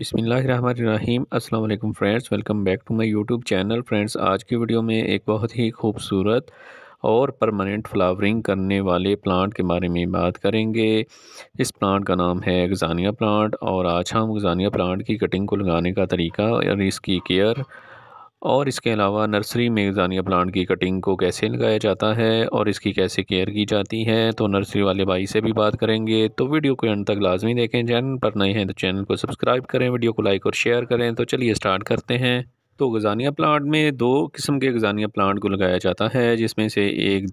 अस्सलाम वालेकुम friends welcome back to my YouTube channel friends आज की वीडियो में एक बहुत ही खूबसूरत और परमानेंट फ्लावरिंग करने वाले प्लांट के बारे में बात करेंगे इस प्लांट का नाम है गजानिया प्लांट और आज हम गजानिया प्लांट की कटिंग को लगाने का तरीका और इसकी केयर और इसके अलावा नर्सरी में जानिया प्लांट की कटिंग को कैसे लगाया जाता है और इसकी कैसे केयर की जाती है तो नर्सरी वाले भाई से भी बात करेंगे तो वीडियो को एंड तक लाजमी देखें चैनल पर नए हैं तो चैनल को सब्सक्राइब करें वीडियो को लाइक और शेयर करें तो चलिए स्टार्ट करते हैं तो गजानिया प्लांट में दो किस्म के गजानिया प्लांट को लगाया जाता है जिसमें से एक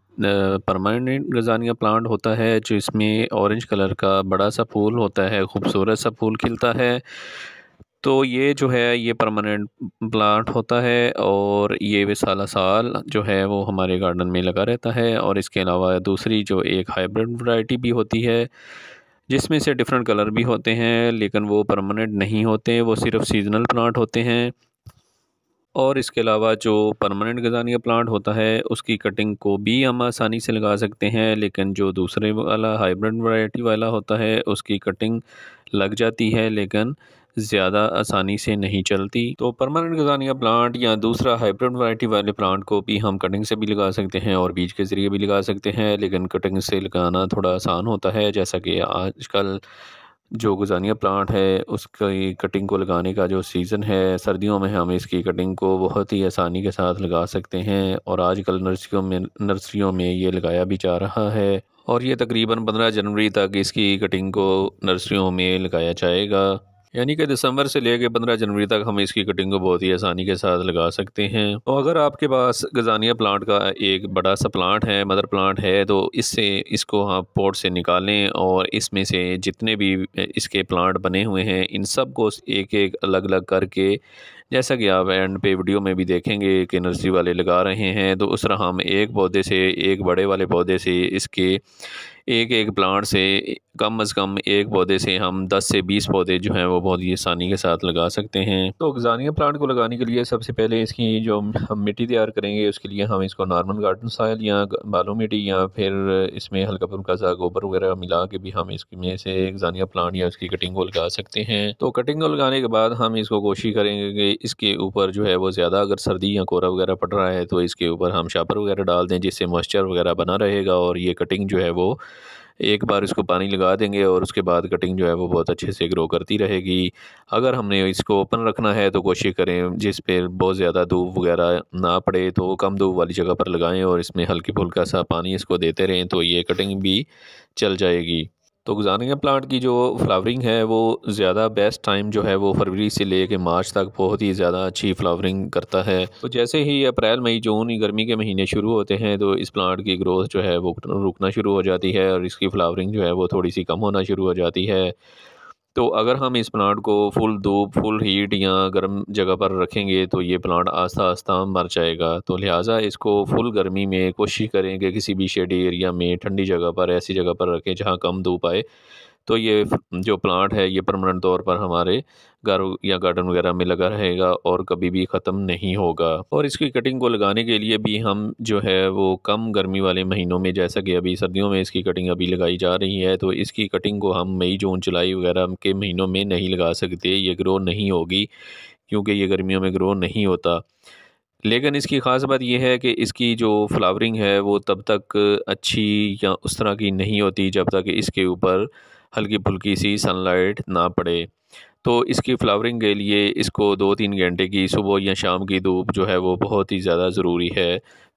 परमानेंट गजानिया प्लांट होता है जो इसमें ऑरेंज कलर का बड़ा सा फूल होता है खूबसूरत सा फूल खिलता है तो ये जो है ये परमानेंट प्लांट होता है और ये भी साल साल जो है वो हमारे गार्डन में लगा रहता है और इसके अलावा दूसरी जो एक हाइब्रिड वैरायटी भी होती है जिसमें से डिफरेंट कलर भी होते हैं लेकिन वो परमानेंट नहीं होते वो सिर्फ सीजनल प्लांट होते हैं और इसके अलावा जो परमानेंट गजानिया प्लांट होता है उसकी कटिंग को भी हम आसानी से लगा सकते हैं लेकिन जो दूसरे वाला हाइब्रिड वैरायटी वाला होता है उसकी कटिंग लग जाती है लेकिन ज़्यादा आसानी से नहीं चलती तो परमानेंट गजानिया प्लांट या दूसरा हाइब्रिड वाइटी वाले प्लांट को भी हम कटिंग से भी लगा सकते हैं और बीज के ज़रिए भी लगा सकते हैं लेकिन कटिंग से लगाना थोड़ा आसान होता है जैसा कि आजकल जो गुजानिया प्लांट है उसकी कटिंग को लगाने का जो सीज़न है सर्दियों में हम इसकी कटिंग को बहुत ही आसानी के साथ लगा सकते हैं और आजकल नर्सरियों में नर्सरियों में ये लगाया भी जा रहा है और ये तकरीबन पंद्रह जनवरी तक इसकी कटिंग को नर्सरियों में लगाया जाएगा यानी कि दिसंबर से लेकर पंद्रह जनवरी तक हम इसकी कटिंग को बहुत ही आसानी के साथ लगा सकते हैं और अगर आपके पास गजानिया प्लांट का एक बड़ा सा प्लांट है मदर प्लांट है तो इससे इसको आप पोर्ट से निकालें और इसमें से जितने भी इसके प्लांट बने हुए हैं इन सब को एक एक अलग अलग करके जैसा कि आप एंड पे वीडियो में भी देखेंगे कि नर्सरी वाले लगा रहे हैं तो उस तरह हम एक पौधे से एक बड़े वाले पौधे से इसके एक एक प्लांट से कम अज़ कम एक पौधे से हम 10 से 20 पौधे जो हैं वो बहुत ही आसानी के साथ लगा सकते हैं तो गजानिया प्लांट को लगाने के लिए सबसे पहले इसकी जो हम मिट्टी तैयार करेंगे उसके लिए हम इसको नॉर्मल गार्डन साइल या बालू मिट्टी या फिर इसमें हल्का फुल्का सा गोबर वगैरह मिला के भी हम इसमें से गजानिया प्लांट या उसकी कटिंग को लगा सकते हैं तो कटिंग को लगाने के बाद हम इसको कोशिश करेंगे कि इसके ऊपर जो है वो ज़्यादा अगर सर्दी या कोरा वगैरह पड़ रहा है तो इसके ऊपर हम शापर वगैरह डाल दें जिससे मॉइस्चर वगैरह बना रहेगा और ये कटिंग जो है वो एक बार इसको पानी लगा देंगे और उसके बाद कटिंग जो है वो बहुत अच्छे से ग्रो करती रहेगी अगर हमने इसको ओपन रखना है तो कोशिश करें जिस पर बहुत ज़्यादा धूप वगैरह ना पड़े तो कम धूप वाली जगह पर लगाएं और इसमें हल्की फुल्का सा पानी इसको देते रहें तो ये कटिंग भी चल जाएगी तो गुजानिया प्लांट की जो फ्लावरिंग है वो ज़्यादा बेस्ट टाइम जो है वो फरवरी से ले कर मार्च तक बहुत ही ज़्यादा अच्छी फ्लावरिंग करता है तो जैसे ही अप्रैल मई जून गर्मी के महीने शुरू होते हैं तो इस प्लांट की ग्रोथ जो है वो रुकना शुरू हो जाती है और इसकी फ्लावरिंग जो है वो थोड़ी सी कम होना शुरू हो जाती है तो अगर हम इस प्लांट को फुल धूप फुल हीट या गर्म जगह पर रखेंगे तो ये प्लांट आस्ता आस्ता मर जाएगा तो लिहाजा इसको फुल गर्मी में कोशिश करें कि किसी भी शेडी एरिया में ठंडी जगह पर ऐसी जगह पर रखें जहाँ कम धूप आए तो ये जो प्लांट है ये परमानेंट तौर पर हमारे घर या गार्डन वगैरह में लगा रहेगा और कभी भी ख़त्म नहीं होगा और इसकी कटिंग को लगाने के लिए भी हम जो है वो कम गर्मी वाले महीनों में जैसा कि अभी सर्दियों में इसकी कटिंग अभी लगाई जा रही है तो इसकी कटिंग को हम मई जून जुलाई वगैरह के महीनों में नहीं लगा सकते ये ग्रो नहीं होगी क्योंकि ये गर्मियों में ग्रो नहीं होता लेकिन इसकी ख़ास बात यह है कि इसकी जो फ्लावरिंग है वो तब तक अच्छी या उस तरह की नहीं होती जब तक इसके ऊपर हल्की फुल्की सी सनलाइट ना पड़े तो इसकी फ्लावरिंग के लिए इसको दो तीन घंटे की सुबह या शाम की धूप जो है वो बहुत ही ज़्यादा ज़रूरी है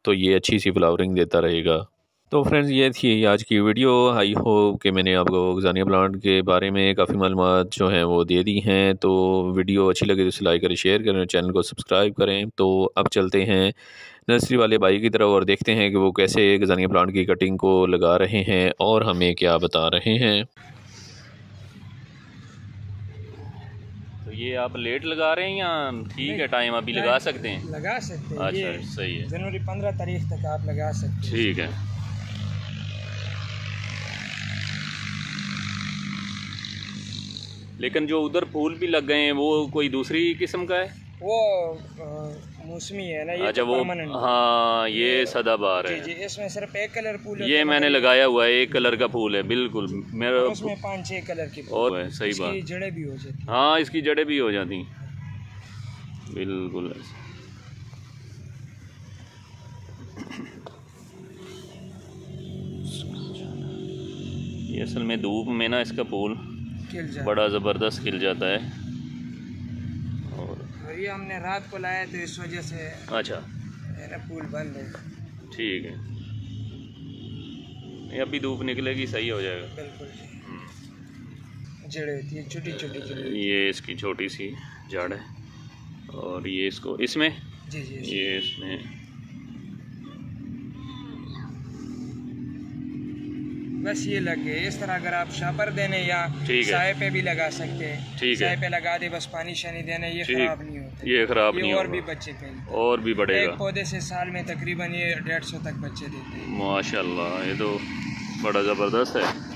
तो ये अच्छी सी फ्लावरिंग देता रहेगा तो फ्रेंड्स ये थी आज की वीडियो आई होप कि मैंने आपको गजानिया प्लांट के बारे में काफ़ी मालूम जो हैं वो दे दी हैं तो वीडियो अच्छी लगे तो लाइक करें शेयर करें चैनल को सब्सक्राइब करें तो अब चलते हैं नर्सरी वाले भाई की तरफ और देखते हैं कि वो कैसे गजानिया प्लांट की कटिंग को लगा रहे हैं और हमें क्या बता रहे हैं तो ये आप लेट लगा रहे हैं या ठीक है टाइम अभी लगा सकते हैं लगा सकते हैं अच्छा सही है जनवरी पंद्रह तारीख तक आप लगा सकते हैं ठीक है लेकिन जो उधर फूल भी लग गए हैं वो कोई दूसरी किस्म का है वो आ, मौसमी है ना ये अच्छा वो हाँ ये, सदा बार है जी इसमें सिर्फ एक कलर फूल ये तो मैंने लगाया हुआ है एक कलर का फूल है बिल्कुल मेरा उसमें पाँच छः कलर की और सही बात जड़े भी हो जाती हाँ इसकी जड़े भी हो जाती बिल्कुल असल में धूप में ना इसका फूल बड़ा ज़बरदस्त खिल जाता है ये हमने रात को लाया तो इस वजह से अच्छा मेरा पुल बंद है ठीक है ये अभी धूप निकलेगी सही हो जाएगा बिल्कुल हम्म। होती है छोटी छोटी ये इसकी छोटी सी जड़ है और ये इसको इसमें जी जी ये इसमें बस ये लग गए इस तरह अगर आप शापर देने या साय पे भी लगा सकते हैं साय पे लगा दे बस पानी शानी देने ये खराब नहीं होता ये खराब नहीं और भी बच्चे और भी बड़े पौधे से साल में तकरीबन ये डेढ़ सौ तक बच्चे देते हैं माशा ये तो बड़ा ज़बरदस्त है